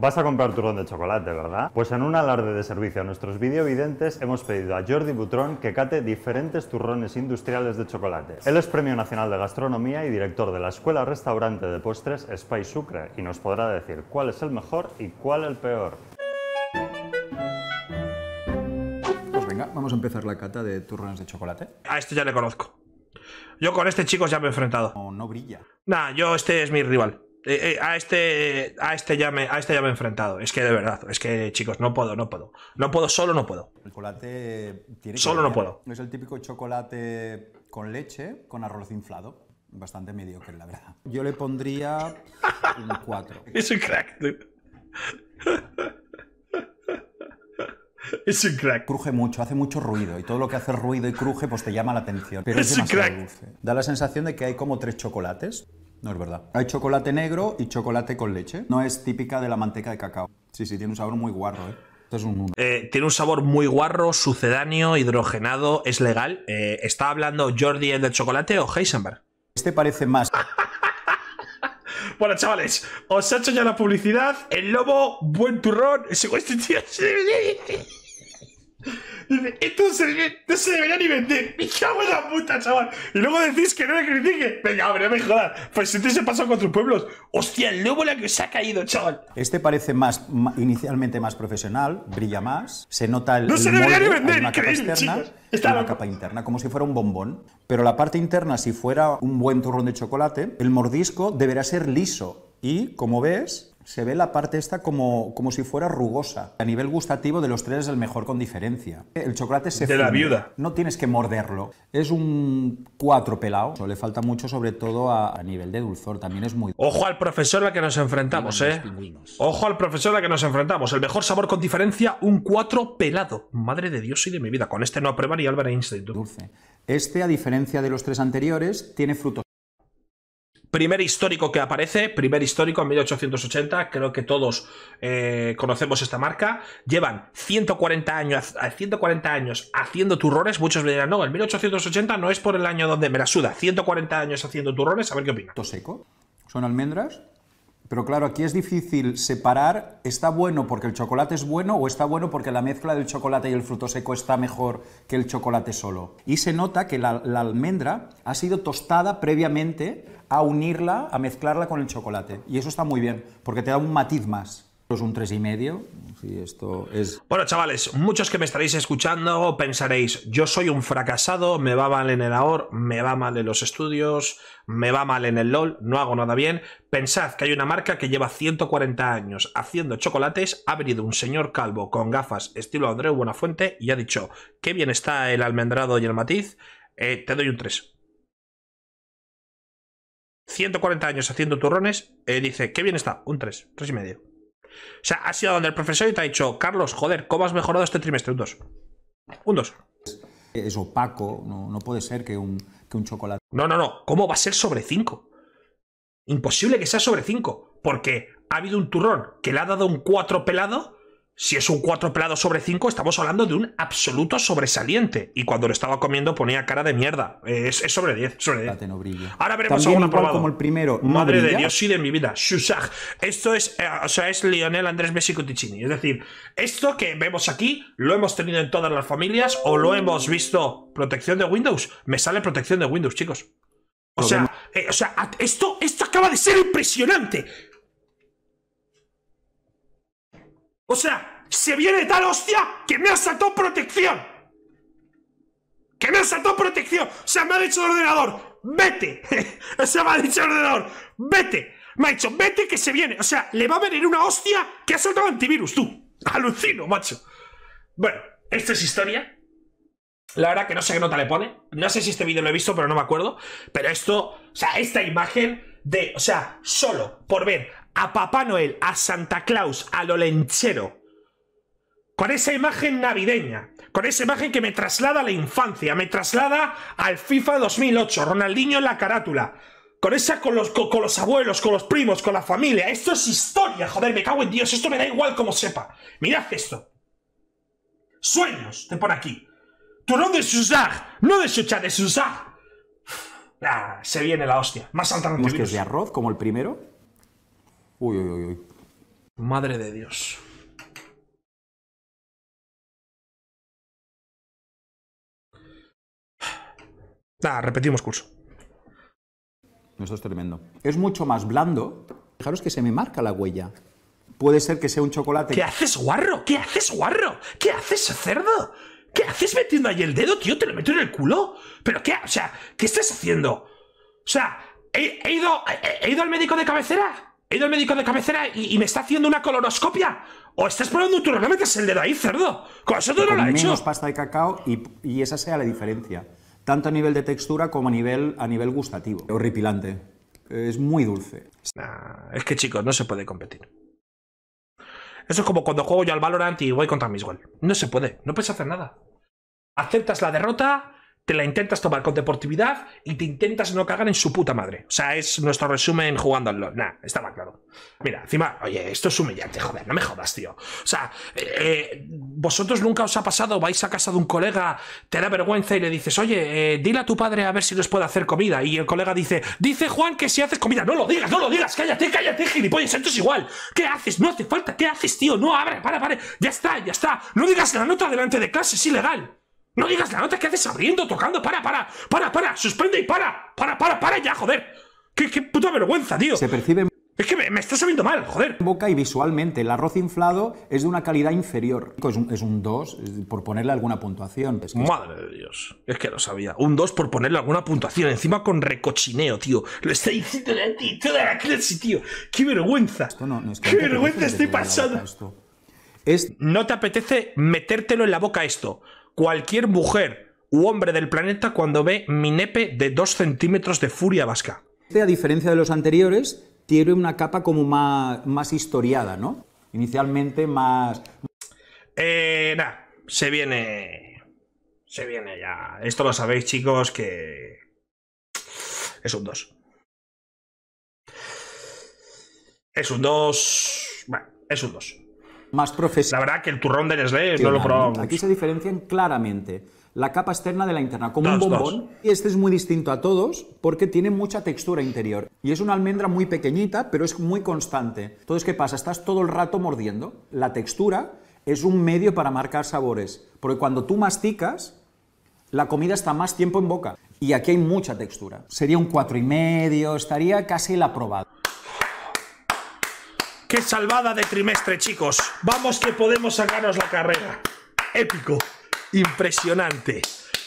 Vas a comprar turrón de chocolate, ¿verdad? Pues en un alarde de servicio a nuestros videovidentes hemos pedido a Jordi Butrón que cate diferentes turrones industriales de chocolate. Él es Premio Nacional de Gastronomía y director de la Escuela Restaurante de Postres Spice Sucre y nos podrá decir cuál es el mejor y cuál el peor. Pues venga, vamos a empezar la cata de turrones de chocolate. A esto ya le conozco. Yo con este chico ya me he enfrentado. No, no brilla. Nah, yo este es mi rival. Eh, eh, a este, a este ya me, a este ya me he enfrentado. Es que de verdad, es que chicos, no puedo, no puedo, no puedo, solo no puedo. El chocolate tiene que. solo no puedo. es el típico chocolate con leche, con arroz inflado. Bastante mediocre, la verdad. Yo le pondría un 4. Es un crack, tío. Es un crack. Cruje mucho, hace mucho ruido y todo lo que hace ruido y cruje pues te llama la atención. Pero es, un crack. Da la sensación de que hay como tres chocolates no es verdad. Hay chocolate negro y chocolate con leche. No es típica de la manteca de cacao. Sí, sí, tiene un sabor muy guarro, ¿eh? es un... Eh, tiene un sabor muy guarro, sucedáneo, hidrogenado, es legal. Eh, ¿Está hablando Jordi el del chocolate o Heisenberg? Este parece más. Bueno, chavales, os he hecho ya la publicidad. El lobo, buen turrón. Este tío. Dice, esto eh, no se debería ni vender. Me cago en puta, chaval. Y luego decís que no le critique. Venga, hombre, no me jodas. Pues si te se pasó con tus pueblos. Hostia, el lobo la que se ha caído, chaval. Este parece más, inicialmente más profesional, brilla más. Se nota el. No se debería ni vender, Esta Está la capa interna, como si fuera un bombón. Pero la parte interna, si fuera un buen turrón de chocolate, el mordisco deberá ser liso. Y, como ves, se ve la parte esta como, como si fuera rugosa. A nivel gustativo, de los tres es el mejor con diferencia. El chocolate se... De la viuda. No tienes que morderlo. Es un cuatro pelado. Le falta mucho, sobre todo a, nivel de dulzor. También es muy... Ojo al profesor al que nos enfrentamos, ¿eh? Ojo al profesor al que nos enfrentamos. El mejor sabor con diferencia, un 4 pelado. Madre de Dios y de mi vida. Con este no aprueba ni Albert Einstein. Dulce. Este, a diferencia de los tres anteriores, tiene frutos Primer histórico que aparece, primer histórico en 1880, creo que todos eh, conocemos esta marca. Llevan 140 años, 140 años haciendo turrones, muchos me dirán, no, en 1880 no es por el año donde me la suda, 140 años haciendo turrones, a ver qué opina. seco. ¿Son almendras? Pero claro, aquí es difícil separar, ¿está bueno porque el chocolate es bueno o está bueno porque la mezcla del chocolate y el fruto seco está mejor que el chocolate solo? Y se nota que la, la almendra ha sido tostada previamente a unirla, a mezclarla con el chocolate. Y eso está muy bien, porque te da un matiz más es pues un 3,5. esto es... Bueno, chavales, muchos que me estaréis escuchando pensaréis, yo soy un fracasado, me va mal en el Ahor, me va mal en los estudios, me va mal en el LOL, no hago nada bien. Pensad que hay una marca que lleva 140 años haciendo chocolates, ha venido un señor calvo con gafas estilo Andreu Buenafuente y ha dicho, qué bien está el almendrado y el matiz, eh, te doy un 3. 140 años haciendo turrones, eh, dice, qué bien está, un 3, medio. O sea, has ido donde el profesor y te ha dicho, Carlos, joder, ¿cómo has mejorado este trimestre? Un 2. Un 2. Es opaco, no, puede ser que un, que un chocolate. No, no, no. ¿Cómo va a ser sobre 5? Imposible que sea sobre 5, porque ha habido un turrón que le ha dado un 4 pelado si es un 4 pelado sobre 5, estamos hablando de un absoluto sobresaliente. Y cuando lo estaba comiendo ponía cara de mierda. Es, sobre 10, sobre Ahora veremos Como el primero, Madre de Dios, sí de mi vida. Esto es, eh, o sea, es Lionel Andrés Messi Cuticini. Es decir, esto que vemos aquí lo hemos tenido en todas las familias o lo mm. hemos visto. Protección de Windows. Me sale protección de Windows, chicos. O sea, eh, o sea, esto, esto acaba de ser impresionante. O sea, se viene tal hostia que me ha saltado protección. Que me ha saltado protección. O sea, me ha dicho el ordenador, vete. o sea, me ha dicho el ordenador, vete. Me ha dicho, vete que se viene. O sea, le va a venir una hostia que ha saltado antivirus, tú. Alucino, macho. Bueno, esta es historia. La verdad que no sé qué nota le pone. No sé si este vídeo lo he visto, pero no me acuerdo. Pero esto, o sea, esta imagen de, o sea, solo por ver a Papá Noel, a Santa Claus, a lo lenchero. con esa imagen navideña, con esa imagen que me traslada a la infancia, me traslada al FIFA 2008, Ronaldinho en la carátula, con esa con los, los abuelos, con los primos, con la familia. Esto es historia, joder, me cago en Dios, esto me da igual como sepa. Mirad esto. Sueños, te pone aquí. Turón de Susag, no de Sucha, de se viene la hostia. Más saltando. de arroz, como el primero? Uy, uy, uy, uy. Madre de Dios. Ah, repetimos curso. Esto es tremendo. Es mucho más blando. Fijaros que se me marca la huella. Puede ser que sea un chocolate. ¿Qué haces, guarro? ¿Qué haces, guarro? ¿Qué haces, cerdo? ¿Qué haces metiendo ahí el dedo, tío? ¿Te lo meto en el culo? ¿Pero qué? O sea, ¿qué estás haciendo? O sea, ¿he, ido, he ido al médico de cabecera? He ido al médico de cabecera y, me está haciendo una colonoscopia. O estás probando turno. no el dedo ahí, cerdo. Con eso tú no lo has hecho. menos pasta de cacao y, esa sea la diferencia. Tanto a nivel de textura como a nivel, a nivel gustativo. Horripilante. Es muy dulce. es que chicos, no se puede competir. Eso es como cuando juego yo al Valorant y voy contra Miswell. No se puede, no puedes hacer nada. Aceptas la derrota, te la intentas tomar con deportividad y te intentas no cagar en su puta madre. O sea, es nuestro resumen jugando al LOL. Nah, estaba claro. Mira, encima, oye, esto es humillante, joder, no me jodas, tío. O sea, eh, eh, vosotros nunca os ha pasado, vais a casa de un colega, te da vergüenza y le dices, oye, eh, dile a tu padre a ver si les puede hacer comida. Y el colega dice, dice Juan que si haces comida, no lo digas, no lo digas, cállate, cállate, gilipollas, entonces igual. ¿Qué haces? No hace falta, ¿qué haces, tío? No, abre, para, para, ya está, ya está. No digas la nota delante de clase, es ilegal. No digas la nota que haces abriendo, tocando. Para, para, para, para. Suspende y para. Para, para, para ya, joder. Qué, puta vergüenza, tío. Se percibe. Es que me, está sabiendo mal, joder. Boca y visualmente. El arroz inflado es de una calidad inferior. Es un 2 por ponerle alguna puntuación. Madre de Dios. Es que lo sabía. Un 2 por ponerle alguna puntuación. Encima con recochineo, tío. Lo está diciendo de clase, tío. Qué vergüenza. Qué vergüenza estoy pasando. No te apetece metértelo en la boca esto cualquier mujer u hombre del planeta cuando ve mi nepe de 2 centímetros de furia vasca. Este, a diferencia de los anteriores, tiene una capa como más, más historiada, ¿no? Inicialmente más... Eh, nada, se viene... Se viene ya. Esto lo sabéis, chicos, que... Es un 2. Es un 2... Bueno, es un 2 más La verdad que el turrón de Nestlé no lo probamos. Aquí se diferencian claramente la capa externa de la interna, como un bombón. Y este es muy distinto a todos porque tiene mucha textura interior. Y es una almendra muy pequeñita, pero es muy constante. Entonces, ¿qué pasa? Estás todo el rato mordiendo. La textura es un medio para marcar sabores. Porque cuando tú masticas, la comida está más tiempo en boca. Y aquí hay mucha textura. Sería un cuatro y medio, estaría casi el aprobado salvada de trimestre, chicos! Vamos que podemos sacarnos la carrera. Épico, impresionante.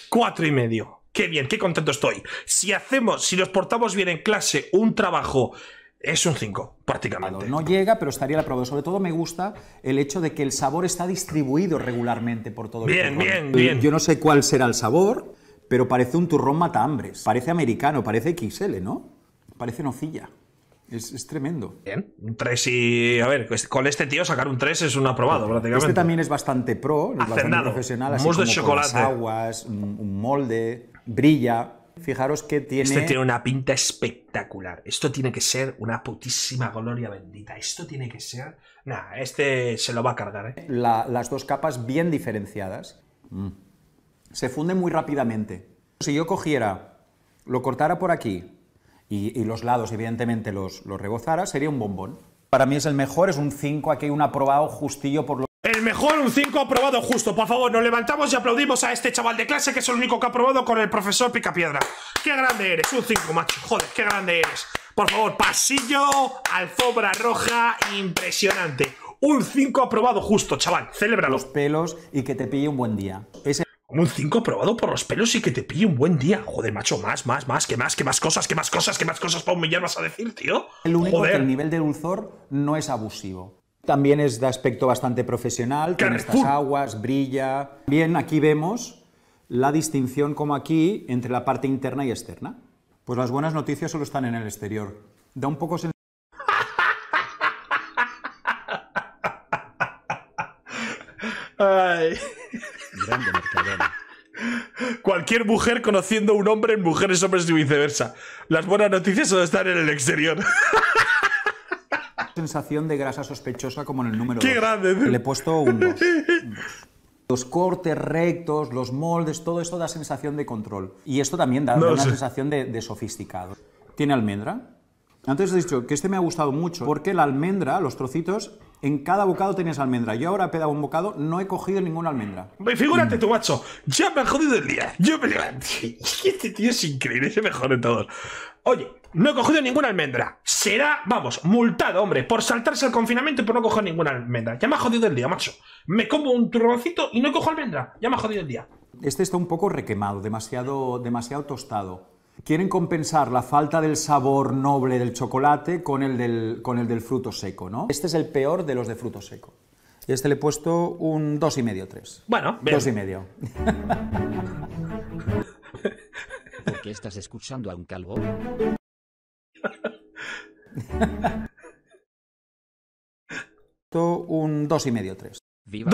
Cuatro y medio. ¡Qué bien, qué contento estoy! Si hacemos, si nos portamos bien en clase, un trabajo es un 5, prácticamente. No llega, pero estaría la prueba. Sobre todo me gusta el hecho de que el sabor está distribuido regularmente por todo bien, el Bien, bien, bien. Yo no sé cuál será el sabor, pero parece un turrón mata Parece americano, parece XL, ¿no? Parece nocilla. Es, tremendo. Bien, un 3 y. A ver, pues, con este tío sacar un 3 es un aprobado, este prácticamente. Este también es bastante pro, es bastante profesional. Así de aguas, un, molde, brilla. Fijaros que tiene. Este tiene una pinta espectacular. Esto tiene que ser una putísima gloria bendita. Esto tiene que ser. Nah, este se lo va a cargar, ¿eh? las dos capas bien diferenciadas. Mm. Se funden muy rápidamente. Si yo cogiera, lo cortara por aquí, y, los lados, evidentemente, los, los rebozara, sería un bombón. Para mí es el mejor, es un 5, aquí hay un aprobado justillo por lo... El mejor, un 5 aprobado justo. Por favor, nos levantamos y aplaudimos a este chaval de clase que es el único que ha aprobado con el profesor Picapiedra. ¡Qué grande eres! Un 5, macho. Joder, qué grande eres. Por favor, pasillo, alfombra roja, impresionante. Un 5 aprobado justo, chaval. Célébralo. Los pelos y que te pille un buen día. Ese... Un 5 probado por los pelos y que te pille un buen día. Joder, macho, más, más, más, que más, que más cosas, que más cosas, que más cosas para humillar vas a decir, tío. El único que el nivel de dulzor no es abusivo. También es de aspecto bastante profesional, tiene estas aguas, brilla. Bien, aquí vemos la distinción como aquí entre la parte interna y externa. Pues las buenas noticias solo están en el exterior. Da un poco Ay. Cualquier mujer conociendo un hombre en mujeres, hombres y viceversa. Las buenas noticias son estar en el exterior. Sensación de grasa sospechosa como en el número ¡Qué grande! Le he puesto un Los cortes rectos, los moldes, todo esto da sensación de control. Y esto también da, una sensación de, de sofisticado. Tiene almendra. Antes he dicho que este me ha gustado mucho porque la almendra, los trocitos, en cada bocado tenías almendra. Yo ahora he pedado un bocado, no he cogido ninguna almendra. Figúrate mm. tú, macho. Ya me ha jodido el día. Yo me levanté. Este tío es increíble, es el mejor de todos. Oye, no he cogido ninguna almendra. Será, vamos, multado, hombre, por saltarse al confinamiento y por no coger ninguna almendra. Ya me ha jodido el día, macho. Me como un turroncito y no cojo almendra. Ya me ha jodido el día. Este está un poco requemado, demasiado, demasiado tostado quieren compensar la falta del sabor noble del chocolate con el del, con el del fruto seco, ¿no? Este es el peor de los de fruto seco. Y este le he puesto un 2,5, 3. Bueno, bien. 2,5. ¿Por qué estás escuchando a un calvo? un 2,5, 3. Viva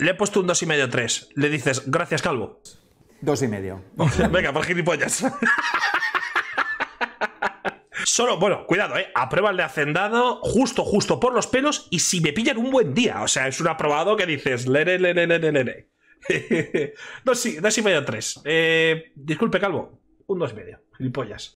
le he puesto un 2,5, 3. Le dices, gracias, calvo. Dos y medio. Venga, por gilipollas. Solo, bueno, cuidado, ¿eh? Aprueba de hacendado justo, justo por los pelos y si me pillan un buen día. O sea, es un aprobado que dices, Lene lene. dos, y, medio, tres. Eh, disculpe, Calvo. Un dos y medio. Gilipollas.